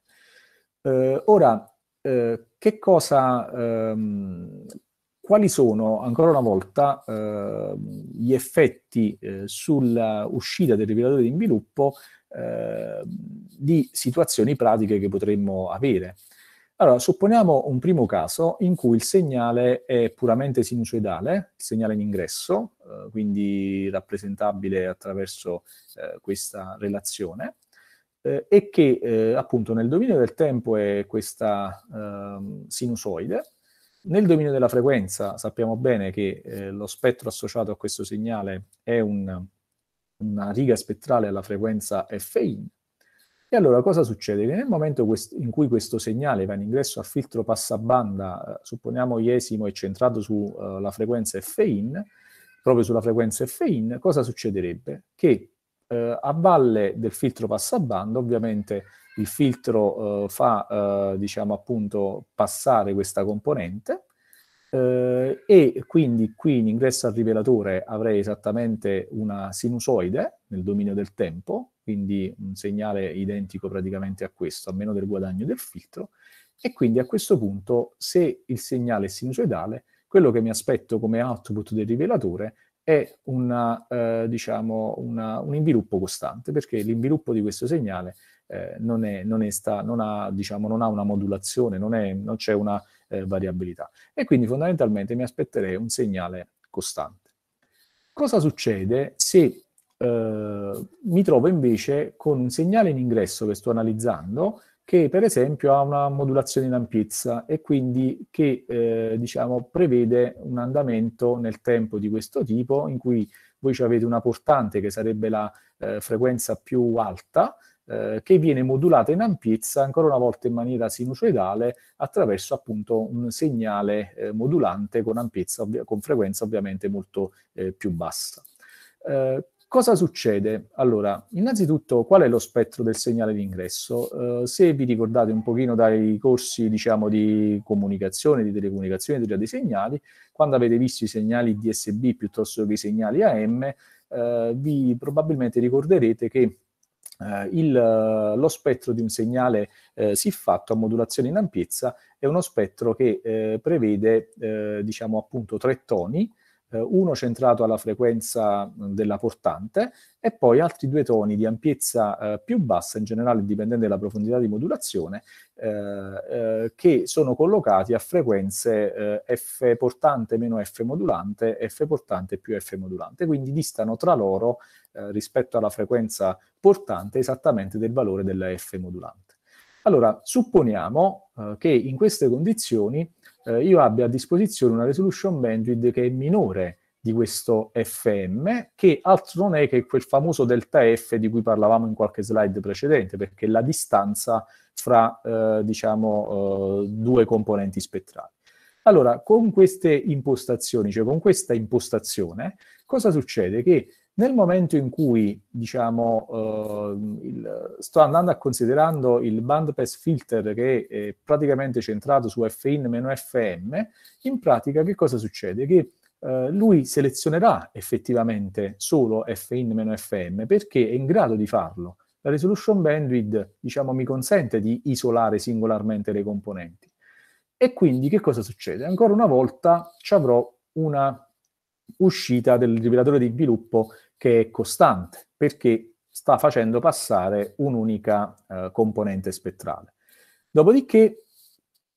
Eh, ora, eh, che cosa, ehm, quali sono ancora una volta gli effetti sulla uscita del rivelatore di inviluppo di situazioni pratiche che potremmo avere. Allora, supponiamo un primo caso in cui il segnale è puramente sinusoidale, il segnale in ingresso, eh, quindi rappresentabile attraverso eh, questa relazione, eh, e che eh, appunto nel dominio del tempo è questa ehm, sinusoide, nel dominio della frequenza sappiamo bene che eh, lo spettro associato a questo segnale è un, una riga spettrale alla frequenza Fin, e allora cosa succede? Che nel momento in cui questo segnale va in ingresso al filtro passabanda, eh, supponiamo iesimo e centrato sulla eh, frequenza Fin, proprio sulla frequenza Fin, cosa succederebbe? Che eh, a valle del filtro passabanda, ovviamente il filtro eh, fa, eh, diciamo appunto, passare questa componente, eh, e quindi qui in ingresso al rivelatore avrei esattamente una sinusoide nel dominio del tempo, quindi un segnale identico praticamente a questo, a meno del guadagno del filtro, e quindi a questo punto se il segnale è sinusoidale, quello che mi aspetto come output del rivelatore è una, eh, diciamo una, un inviluppo costante, perché l'inviluppo di questo segnale eh, non, è, non, è sta, non, ha, diciamo, non, ha, una modulazione, non, c'è una eh, variabilità. E quindi fondamentalmente mi aspetterei un segnale costante. Cosa succede se eh, mi trovo invece con un segnale in ingresso che sto analizzando che per esempio ha una modulazione in ampiezza e quindi che eh, diciamo, prevede un andamento nel tempo di questo tipo in cui voi avete una portante che sarebbe la eh, frequenza più alta eh, che viene modulata in ampiezza ancora una volta in maniera sinusoidale attraverso appunto un segnale eh, modulante con, ampiezza, con frequenza ovviamente molto eh, più bassa. Cosa succede? Allora, innanzitutto, qual è lo spettro del segnale d'ingresso? Eh, se vi ricordate un pochino dai corsi, diciamo, di comunicazione, di telecomunicazione, teoria dei segnali, quando avete visto i segnali DSB piuttosto che i segnali AM, eh, vi probabilmente ricorderete che eh, il, lo spettro di un segnale eh, siffatto a modulazione in ampiezza è uno spettro che eh, prevede, eh, diciamo, appunto tre toni, eh, uno centrato alla frequenza della portante e poi altri due toni di ampiezza eh, più bassa, in generale dipendente dalla profondità di modulazione, eh, eh, che sono collocati a frequenze eh, F portante meno F modulante, F portante più F modulante, quindi distano tra loro eh, rispetto alla frequenza portante esattamente del valore della F modulante. Allora, supponiamo che in queste condizioni eh, io abbia a disposizione una resolution bandwidth che è minore di questo FM, che altro non è che quel famoso delta F di cui parlavamo in qualche slide precedente, perché è la distanza fra eh, diciamo, eh, due componenti spettrali. Allora, con queste impostazioni, cioè con questa impostazione, cosa succede? Che nel momento in cui, diciamo, eh, il, sto andando a considerare il bandpass filter che è praticamente centrato su fin-fm, in pratica che cosa succede? Che eh, lui selezionerà effettivamente solo fin-fm perché è in grado di farlo. La resolution bandwidth, diciamo, mi consente di isolare singolarmente le componenti. E quindi che cosa succede? Ancora una volta ci avrò una uscita del rivelatore di sviluppo che è costante perché sta facendo passare un'unica eh, componente spettrale. Dopodiché,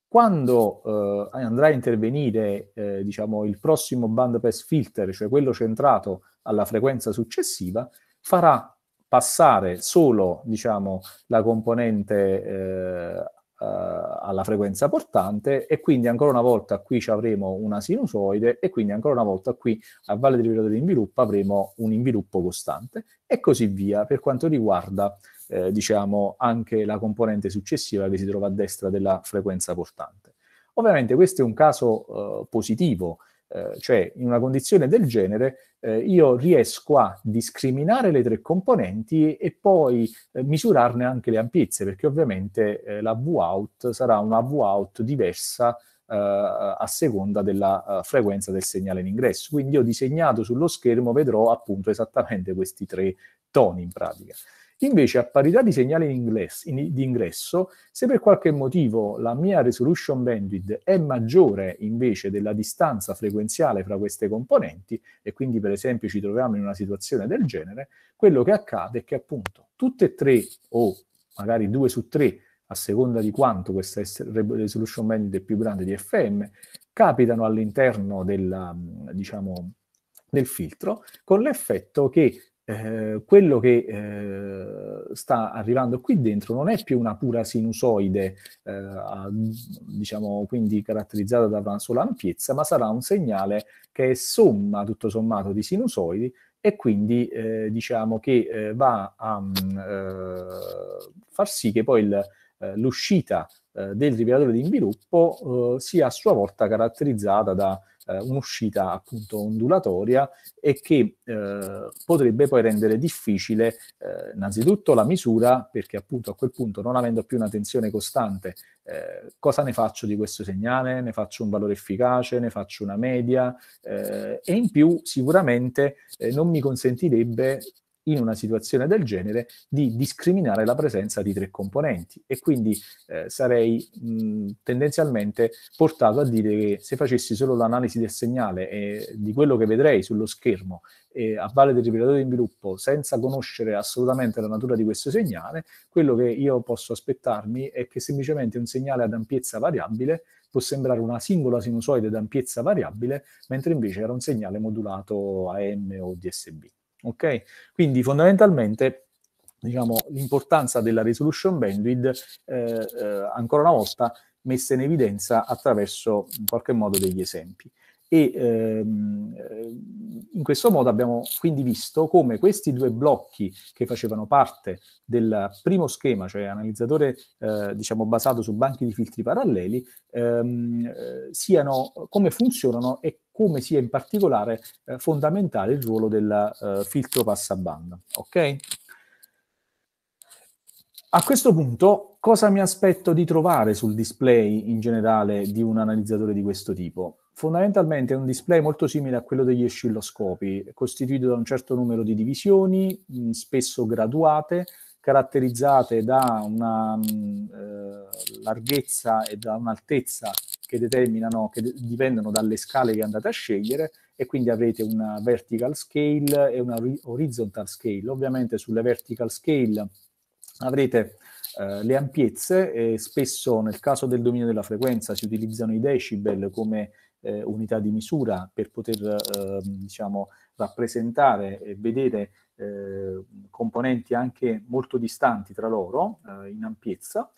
quando eh, andrà a intervenire eh, diciamo, il prossimo bandpass filter, cioè quello centrato alla frequenza successiva, farà passare solo diciamo, la componente eh, eh, alla frequenza portante e quindi ancora una volta qui ci avremo una sinusoide e quindi ancora una volta qui a valle del periodo di inviluppo avremo un inviluppo costante e così via per quanto riguarda eh, diciamo anche la componente successiva che si trova a destra della frequenza portante. Ovviamente questo è un caso eh, positivo eh, cioè, in una condizione del genere, eh, io riesco a discriminare le tre componenti e poi eh, misurarne anche le ampiezze, perché ovviamente eh, la V-out sarà una V-out diversa eh, a seconda della uh, frequenza del segnale in ingresso. Quindi io disegnato sullo schermo vedrò appunto esattamente questi tre toni in pratica. Invece, a parità di segnale ingles, in, di ingresso, se per qualche motivo la mia resolution bandwidth è maggiore invece della distanza frequenziale fra queste componenti, e quindi per esempio ci troviamo in una situazione del genere, quello che accade è che appunto tutte e tre, o magari due su tre, a seconda di quanto questa resolution bandwidth è più grande di FM, capitano all'interno della, diciamo, del filtro, con l'effetto che eh, quello che eh, sta arrivando qui dentro non è più una pura sinusoide, eh, a, diciamo quindi caratterizzata da una sola ampiezza, ma sarà un segnale che è somma tutto sommato di sinusoidi e quindi eh, diciamo che eh, va a mh, mm, eh, far sì che poi il, l'uscita del rivelatore di inviluppo sia a sua volta caratterizzata da eh, un'uscita appunto ondulatoria e che eh, potrebbe poi rendere difficile eh, innanzitutto la misura perché appunto a quel punto non avendo più una tensione costante eh, cosa ne faccio di questo segnale? Ne faccio un valore efficace? Ne faccio una media? Eh, e in più sicuramente eh, non mi consentirebbe in una situazione del genere di discriminare la presenza di tre componenti e quindi eh, sarei mh, tendenzialmente portato a dire che se facessi solo l'analisi del segnale e di quello che vedrei sullo schermo eh, a valle del ripetatore di sviluppo senza conoscere assolutamente la natura di questo segnale, quello che io posso aspettarmi è che semplicemente un segnale ad ampiezza variabile può sembrare una singola sinusoide ad ampiezza variabile, mentre invece era un segnale modulato AM o DSB. Ok? Quindi fondamentalmente diciamo, l'importanza della resolution bandwidth, eh, eh, ancora una volta, messa in evidenza attraverso in qualche modo degli esempi. E ehm, in questo modo abbiamo quindi visto come questi due blocchi che facevano parte del primo schema, cioè analizzatore eh, diciamo basato su banchi di filtri paralleli, ehm, eh, siano, come funzionano e come sia in particolare eh, fondamentale il ruolo del eh, filtro passabanda. Okay? A questo punto cosa mi aspetto di trovare sul display in generale di un analizzatore di questo tipo? Fondamentalmente è un display molto simile a quello degli oscilloscopi, costituito da un certo numero di divisioni, spesso graduate, caratterizzate da una mh, eh, larghezza e da un'altezza che determinano, che de- dipendono dalle scale che andate a scegliere e quindi avrete una vertical scale e una horizontal scale. Ovviamente sulle vertical scale avrete eh, le ampiezze e spesso nel caso del dominio della frequenza si utilizzano i decibel come eh, unità di misura per poter ehm, diciamo, rappresentare e vedere eh, componenti anche molto distanti tra loro eh, in ampiezza,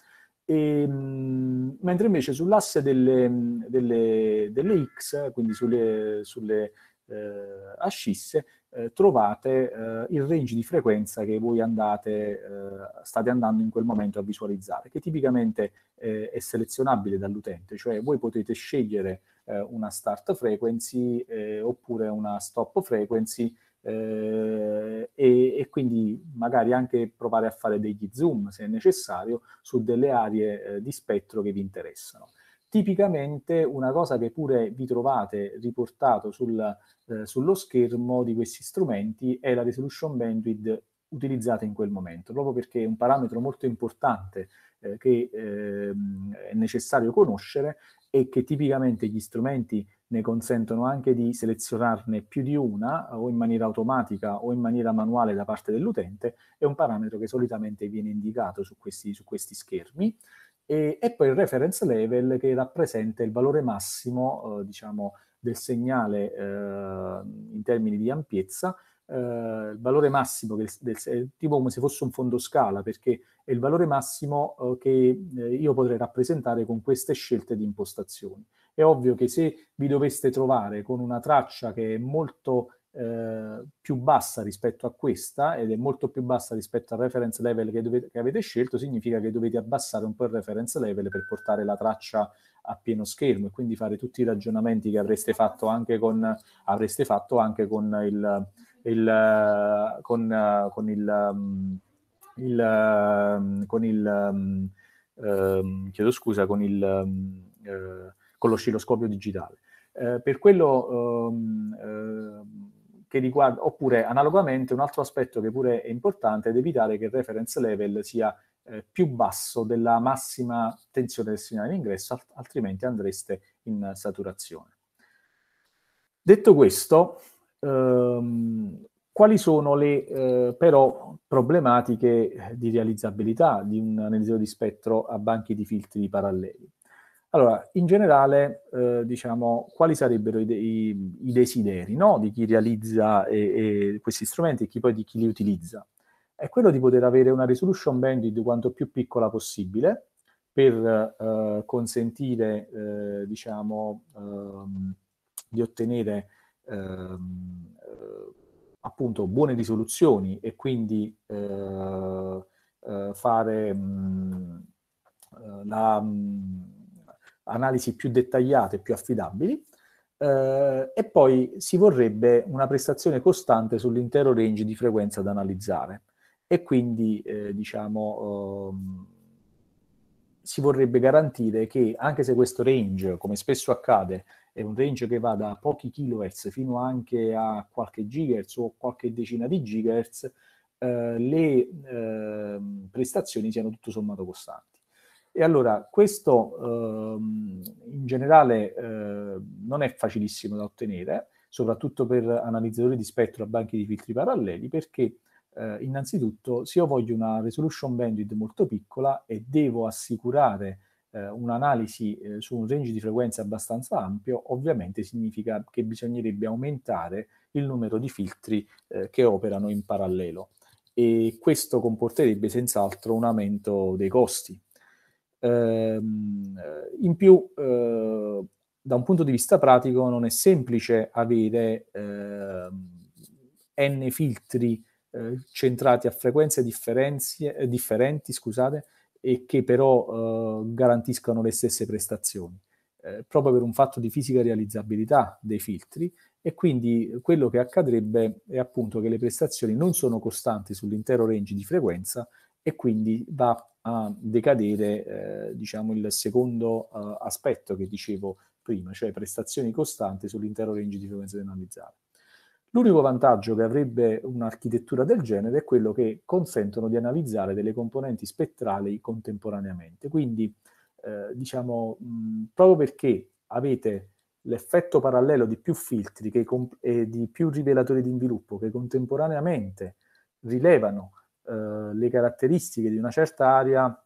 e, ehm, mentre invece sull'asse delle, delle, delle, X, quindi sulle, sulle eh, ascisse, eh, trovate eh, il range di frequenza che voi andate, eh, state andando in quel momento a visualizzare, che tipicamente eh, è selezionabile dall'utente, cioè voi potete scegliere eh, una start frequency eh, oppure una stop frequency e, e, quindi magari anche provare a fare degli zoom se necessario su delle aree di spettro che vi interessano tipicamente una cosa che pure vi trovate riportato sul, eh, sullo schermo di questi strumenti è la resolution bandwidth utilizzata in quel momento, proprio perché è un parametro molto importante eh, che eh, è necessario conoscere e che tipicamente gli strumenti ne consentono anche di selezionarne più di una o in maniera automatica o in maniera manuale da parte dell'utente, è un parametro che solitamente viene indicato su questi, su questi schermi e, e poi il reference level che rappresenta il valore massimo, eh, diciamo, del segnale eh, in termini di ampiezza, eh, il valore massimo, del, del, è tipo come se fosse un fondo scala, perché è il valore massimo eh, che eh, io potrei rappresentare con queste scelte di impostazioni. È ovvio che se vi doveste trovare con una traccia che è molto eh, più bassa rispetto a questa ed è molto più bassa rispetto al reference level che, dovete, che, avete scelto, significa che dovete abbassare un po' il reference level per portare la traccia a pieno schermo e quindi fare tutti i ragionamenti che avreste fatto anche con, fatto anche con il, il, con, con il, il, con il eh, chiedo scusa, con, il, eh, con lo oscilloscopio digitale. Eh, per quello ehm, ehm, che riguarda, oppure analogamente un altro aspetto che pure è importante è evitare che il reference level sia eh, più basso della massima tensione del segnale d'ingresso, alt- altrimenti andreste in saturazione. Detto questo, ehm, quali sono le eh, però problematiche di realizzabilità di un analizzatore di spettro a banchi di filtri paralleli? Allora, in generale, eh, diciamo, quali sarebbero i, de- i desideri no? di chi realizza e, e questi strumenti e chi poi di chi li utilizza? È quello di poter avere una resolution bandwidth quanto più piccola possibile per eh, consentire, eh, diciamo, ehm, di ottenere ehm, eh, appunto buone risoluzioni e quindi eh, eh, fare mh, mm, la... Mh, mm, analisi più dettagliate, più affidabili, eh, e poi si vorrebbe una prestazione costante sull'intero range di frequenza da analizzare e quindi eh, diciamo ehm, si vorrebbe garantire che anche se questo range, come spesso accade, è un range che va da pochi kHz fino anche a qualche gigahertz o qualche decina di gigahertz, eh, le ehm, prestazioni siano tutto sommato costanti. E allora questo ehm, in generale eh, non è facilissimo da ottenere, soprattutto per analizzatori di spettro a banchi di filtri paralleli, perché eh, innanzitutto se io voglio una resolution bandwidth molto piccola e devo assicurare eh, un'analisi eh, su un range di frequenza abbastanza ampio, ovviamente significa che bisognerebbe aumentare il numero di filtri eh, che operano in parallelo e questo comporterebbe senz'altro un aumento dei costi Ehm, in più, eh, da un punto di vista pratico, non è semplice avere ehm, n filtri eh, centrati a frequenze differenti scusate, e che però eh, garantiscano le stesse prestazioni. Eh, proprio per un fatto di fisica realizzabilità dei filtri e quindi quello che accadrebbe è appunto che le prestazioni non sono costanti sull'intero range di frequenza e quindi va a decadere eh, diciamo il secondo eh, aspetto che dicevo prima, cioè prestazioni costanti sull'intero range di frequenza da analizzare. L'unico vantaggio che avrebbe un'architettura del genere è quello che consentono di analizzare delle componenti spettrali contemporaneamente. Quindi, eh, diciamo, mh, proprio perché avete l'effetto parallelo di più filtri e di più rivelatori di inviluppo che contemporaneamente rilevano eh, le caratteristiche di una certa area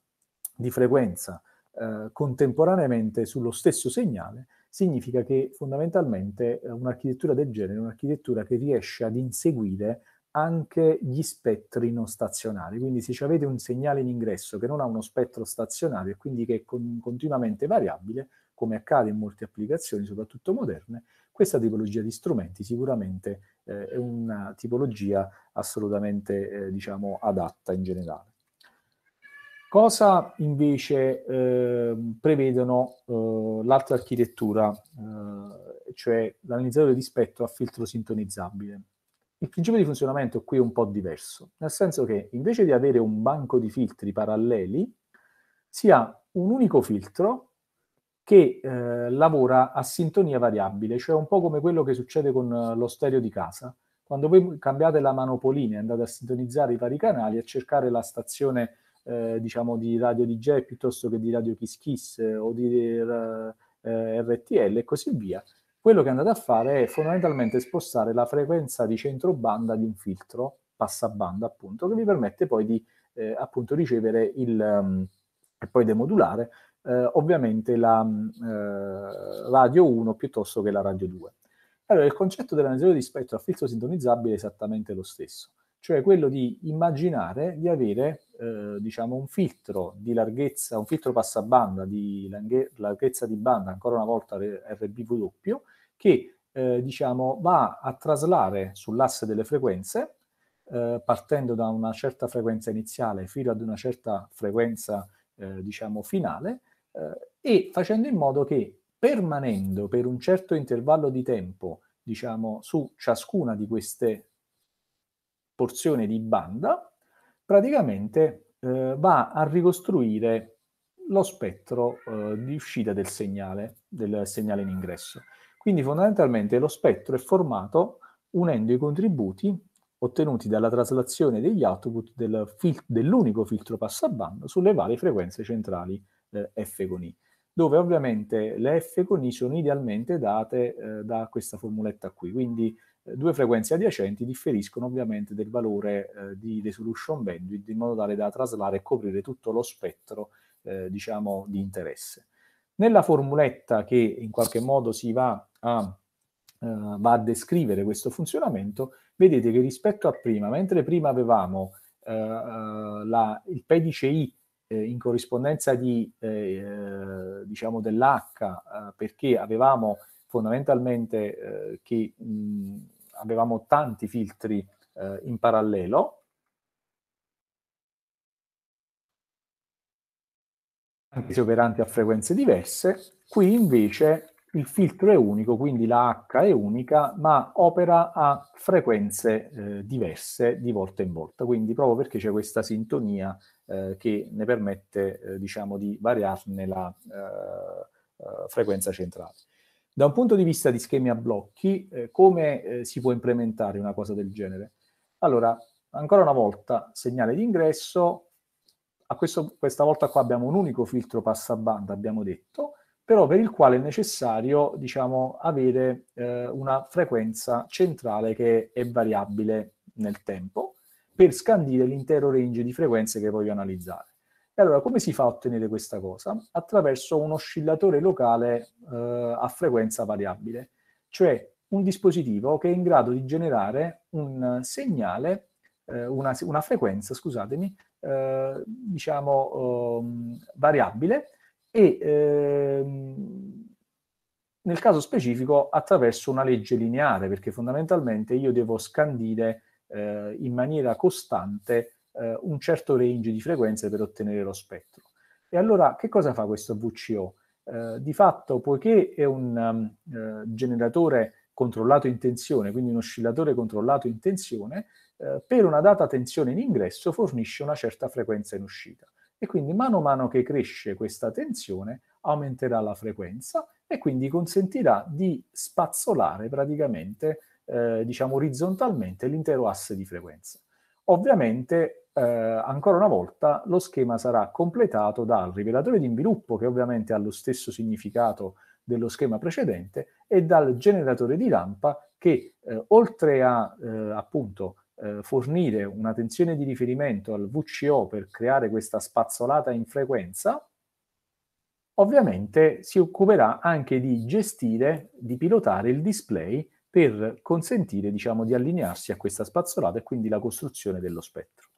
di frequenza eh, contemporaneamente sullo stesso segnale, significa che fondamentalmente eh, un'architettura del genere è un'architettura che riesce ad inseguire anche gli spettri non stazionari. Quindi se avete un segnale in ingresso che non ha uno spettro stazionario e quindi che è con, continuamente variabile, come accade in molte applicazioni, soprattutto moderne, questa tipologia di strumenti sicuramente eh, è una tipologia assolutamente eh, diciamo, adatta in generale. Cosa invece eh, prevedono eh, l'altra architettura, eh, cioè l'analizzatore di spettro a filtro sintonizzabile? Il principio di funzionamento qui è un po' diverso, nel senso che invece di avere un banco di filtri paralleli, si ha un unico filtro che eh, lavora a sintonia variabile, cioè un po' come quello che succede con eh, lo stereo di casa. Quando voi cambiate la manopolina e andate a sintonizzare i vari canali a cercare la stazione eh, diciamo di radio DJ piuttosto che di radio Kiss Kiss eh, o di eh, RTL e così via, quello che andate a fare è fondamentalmente spostare la frequenza di centrobanda di un filtro, passabanda appunto, che vi permette poi di appunto ricevere il... Um, e poi demodulare eh, ovviamente la mm, eh, radio 1 piuttosto che la radio 2. Allora, il concetto della dell'analizzatore di spettro a filtro sintonizzabile è esattamente lo stesso, cioè quello di immaginare di avere eh, diciamo un filtro di larghezza, un filtro passabanda di larghezza di banda, ancora una volta RBW, che eh, diciamo, va a traslare sull'asse delle frequenze, eh, partendo da una certa frequenza iniziale fino ad una certa frequenza eh, diciamo, finale, eh, e facendo in modo che permanendo per un certo intervallo di tempo, diciamo, su ciascuna di queste porzioni di banda, praticamente eh, va a ricostruire lo spettro eh, di uscita del segnale, del segnale in ingresso. Quindi fondamentalmente lo spettro è formato unendo i contributi ottenuti dalla traslazione degli output del fil- dell'unico filtro passabando sulle varie frequenze centrali eh, F con I, dove ovviamente le F con I sono idealmente date eh, da questa formuletta qui, quindi eh, due frequenze adiacenti differiscono ovviamente del valore eh, di resolution bandwidth in modo tale da traslare e coprire tutto lo spettro eh, diciamo di interesse. Nella formuletta che in qualche modo si va a Uh, va a descrivere questo funzionamento, vedete che rispetto a prima, mentre prima avevamo uh, la, il pedice I eh, in corrispondenza di, eh, eh diciamo dell'H, eh, perché avevamo fondamentalmente eh, che mh, avevamo tanti filtri in parallelo. Anche se operanti a frequenze diverse, qui invece il filtro è unico, quindi la H è unica, ma opera a frequenze eh, diverse di volta in volta, quindi proprio perché c'è questa sintonia eh, che ne permette eh, diciamo, di variarne la eh, eh, frequenza centrale. Da un punto di vista di schemi a blocchi, eh, come si può implementare una cosa del genere? Allora, ancora una volta, segnale di ingresso, questa volta qua abbiamo un unico filtro passabanda, abbiamo detto, però per il quale è necessario diciamo, avere eh, una frequenza centrale che è variabile nel tempo per scandire l'intero range di frequenze che voglio analizzare. E allora come si fa a ottenere questa cosa? Attraverso un oscillatore locale eh, a frequenza variabile, cioè un dispositivo che è in grado di generare un segnale, eh, una, una, frequenza, scusatemi, eh, diciamo um, variabile, e ehm, nel caso specifico attraverso una legge lineare, perché fondamentalmente io devo scandire eh, in maniera costante eh, un certo range di frequenze per ottenere lo spettro. E allora che cosa fa questo VCO? Eh, di fatto, poiché è un um, generatore controllato in tensione, quindi un oscillatore controllato in tensione, eh, per una data tensione in ingresso fornisce una certa frequenza in uscita e quindi mano a mano che cresce questa tensione aumenterà la frequenza e quindi consentirà di spazzolare praticamente, eh, diciamo, orizzontalmente l'intero asse di frequenza. Ovviamente, eh, ancora una volta, lo schema sarà completato dal rivelatore di inviluppo, che ovviamente ha lo stesso significato dello schema precedente, e dal generatore di lampa che, eh, oltre a, eh, appunto, eh, fornire una tensione di riferimento al VCO per creare questa spazzolata in frequenza, ovviamente si occuperà anche di gestire, di pilotare il display per consentire diciamo, di allinearsi a questa spazzolata e quindi la costruzione dello spettro.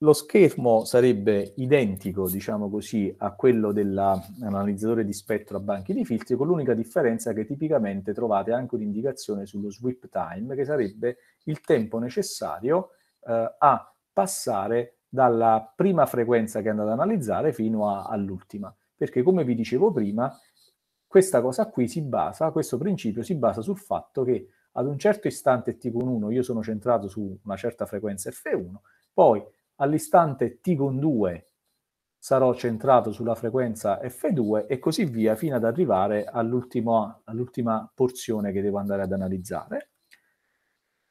Lo schermo sarebbe identico, diciamo così, a quello dell'analizzatore di spettro a banchi di filtri, con l'unica differenza che tipicamente trovate anche un'indicazione sullo sweep time, che sarebbe il tempo necessario eh, a passare dalla prima frequenza che andate ad analizzare fino a, all'ultima. Perché, come vi dicevo prima, questa cosa qui si basa, questo principio si basa sul fatto che ad un certo istante T 1 io sono centrato su una certa frequenza F1, poi all'istante T con 2 sarò centrato sulla frequenza F2 e così via fino ad arrivare all'ultima, all'ultima porzione che devo andare ad analizzare.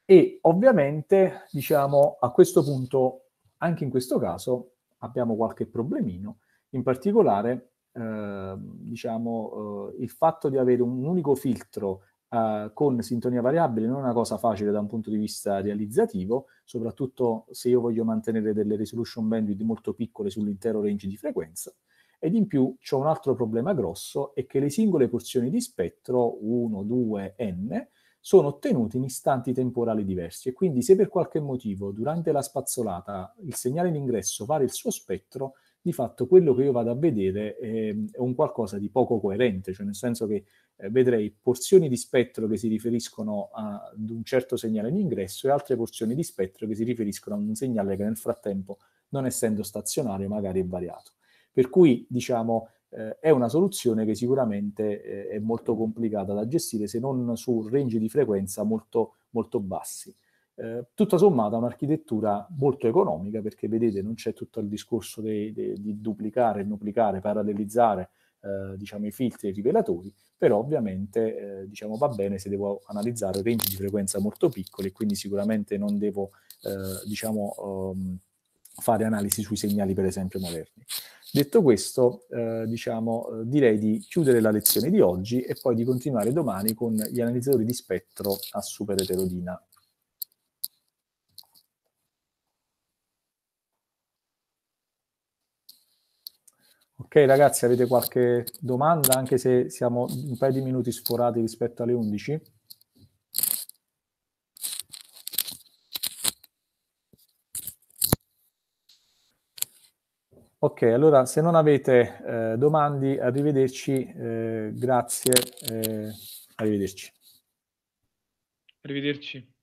E ovviamente, diciamo, a questo punto, anche in questo caso, abbiamo qualche problemino, in particolare eh, diciamo, eh, il fatto di avere un unico filtro eh, con sintonia variabile non è una cosa facile da un punto di vista realizzativo, soprattutto se io voglio mantenere delle resolution bandwidth molto piccole sull'intero range di frequenza. Ed in più c'è un altro problema grosso, è che le singole porzioni di spettro, 1, 2, n, sono ottenute in istanti temporali diversi e quindi se per qualche motivo durante la spazzolata il segnale in ingresso varia il suo spettro, di fatto quello che io vado a vedere è, ehm, è un qualcosa di poco coerente, cioè nel senso che eh, vedrei porzioni di spettro che si riferiscono ad un certo segnale in ingresso e altre porzioni di spettro che si riferiscono a un segnale che nel frattempo, non essendo stazionario, magari è variato. Per cui, diciamo, eh, è una soluzione che sicuramente eh, è molto complicata da gestire se non su range di frequenza molto, molto bassi. Eh, tutta sommata un'architettura molto economica perché vedete non c'è tutto il discorso de, de, di duplicare, duplicare, parallelizzare eh, diciamo, i filtri e i rivelatori, però ovviamente eh, diciamo, va bene se devo analizzare range di frequenza molto piccoli e quindi sicuramente non devo eh, diciamo, um, fare analisi sui segnali per esempio moderni. Detto questo, eh, diciamo, eh, direi di chiudere la lezione di oggi e poi di continuare domani con gli analizzatori di spettro a super eterodina. Ok ragazzi, avete qualche domanda anche se siamo un paio di minuti sforati rispetto alle 11? Ok, allora se non avete eh, domande, arrivederci, eh, grazie, eh, arrivederci. Arrivederci.